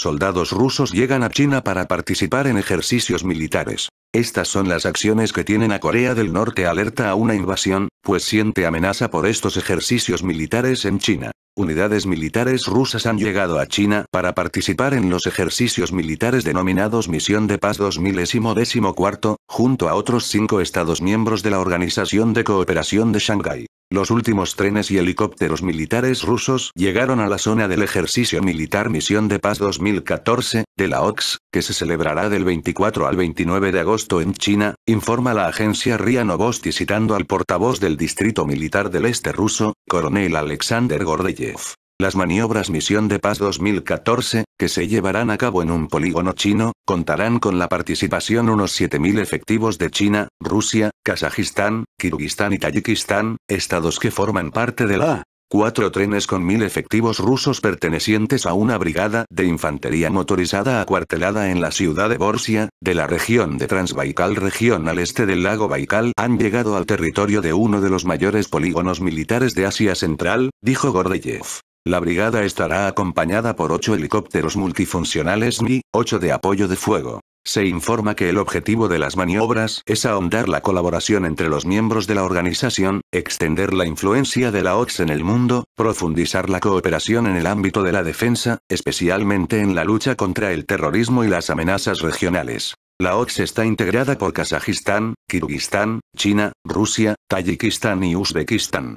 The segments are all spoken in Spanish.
Soldados rusos llegan a China para participar en ejercicios militares. Estas son las acciones que tienen a Corea del Norte alerta a una invasión, pues siente amenaza por estos ejercicios militares en China. Unidades militares rusas han llegado a China para participar en los ejercicios militares denominados Misión de Paz 2014, junto a otros cinco estados miembros de la Organización de Cooperación de Shanghái. Los últimos trenes y helicópteros militares rusos llegaron a la zona del ejercicio militar Misión de Paz 2014, de la OX, que se celebrará del 24 al 29 de agosto en China, informa la agencia RIA Novosti citando al portavoz del Distrito Militar del Este ruso, coronel Alexander Gordeyev. Las maniobras Misión de Paz 2014, que se llevarán a cabo en un polígono chino, contarán con la participación unos 7.000 efectivos de China, Rusia, Kazajistán, Kirguistán y Tayikistán, estados que forman parte de la Cuatro trenes con 1.000 efectivos rusos pertenecientes a una brigada de infantería motorizada acuartelada en la ciudad de Borsia, de la región de Transbaikal región al este del lago Baikal han llegado al territorio de uno de los mayores polígonos militares de Asia Central, dijo Gordeyev. La brigada estará acompañada por ocho helicópteros multifuncionales Mi-8 de apoyo de fuego. Se informa que el objetivo de las maniobras es ahondar la colaboración entre los miembros de la organización, extender la influencia de la OX en el mundo, profundizar la cooperación en el ámbito de la defensa, especialmente en la lucha contra el terrorismo y las amenazas regionales. La OX está integrada por Kazajistán, Kirguistán, China, Rusia, Tayikistán y Uzbekistán.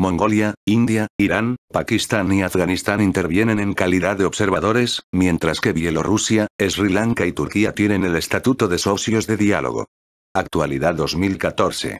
Mongolia, India, Irán, Pakistán y Afganistán intervienen en calidad de observadores, mientras que Bielorrusia, Sri Lanka y Turquía tienen el estatuto de socios de diálogo. Actualidad 2014.